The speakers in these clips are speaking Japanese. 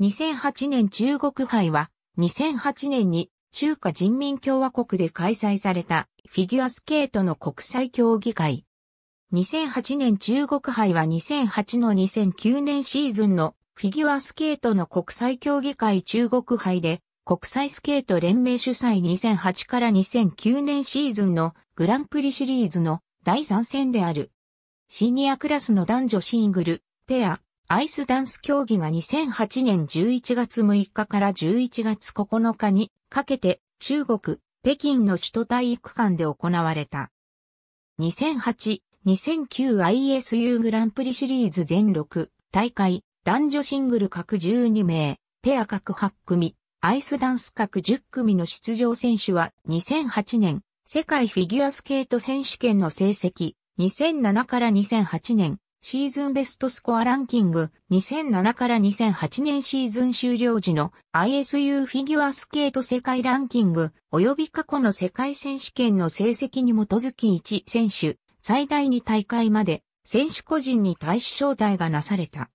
2008年中国杯は、2008年に中華人民共和国で開催されたフィギュアスケートの国際競技会。2008年中国杯は2008の2009年シーズンのフィギュアスケートの国際競技会中国杯で国際スケート連盟主催2008から2009年シーズンのグランプリシリーズの第3戦である。シニアクラスの男女シングル、ペア、アイスダンス競技が2008年11月6日から11月9日にかけて中国、北京の首都体育館で行われた。2008-2009ISU グランプリシリーズ全6大会男女シングル各12名、ペア各8組、アイスダンス各10組の出場選手は2008年世界フィギュアスケート選手権の成績2007から2008年シーズンベストスコアランキング2007から2008年シーズン終了時の ISU フィギュアスケート世界ランキング及び過去の世界選手権の成績に基づき1選手最大2大会まで選手個人に対し招待がなされた。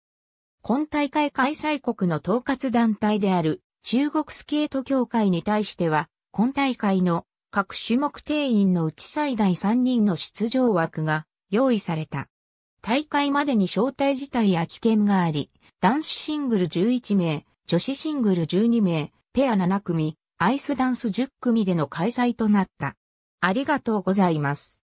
今大会開催国の統括団体である中国スケート協会に対しては今大会の各種目定員のうち最大3人の出場枠が用意された。大会までに招待自体や危険があり、男子シングル11名、女子シングル12名、ペア7組、アイスダンス10組での開催となった。ありがとうございます。